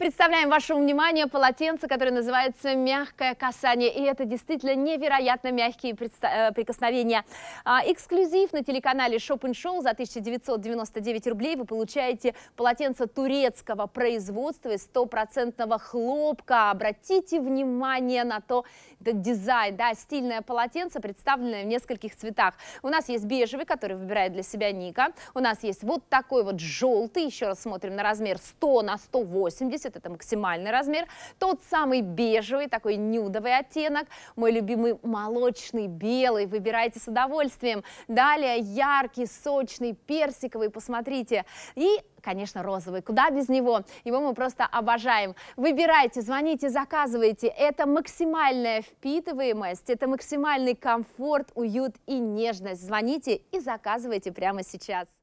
Представляем вашему вниманию полотенце, которое называется «Мягкое касание». И это действительно невероятно мягкие э, прикосновения. А, эксклюзив на телеканале Shop Show за 1999 рублей вы получаете полотенце турецкого производства из стопроцентного хлопка. Обратите внимание на то, этот дизайн, да, стильное полотенце, представленное в нескольких цветах. У нас есть бежевый, который выбирает для себя Ника. У нас есть вот такой вот желтый, еще раз смотрим на размер 100 на 180 80, это максимальный размер. Тот самый бежевый, такой нюдовый оттенок, мой любимый молочный белый, выбирайте с удовольствием. Далее яркий, сочный, персиковый, посмотрите. И конечно, розовый. Куда без него? Его мы просто обожаем. Выбирайте, звоните, заказывайте. Это максимальная впитываемость, это максимальный комфорт, уют и нежность. Звоните и заказывайте прямо сейчас.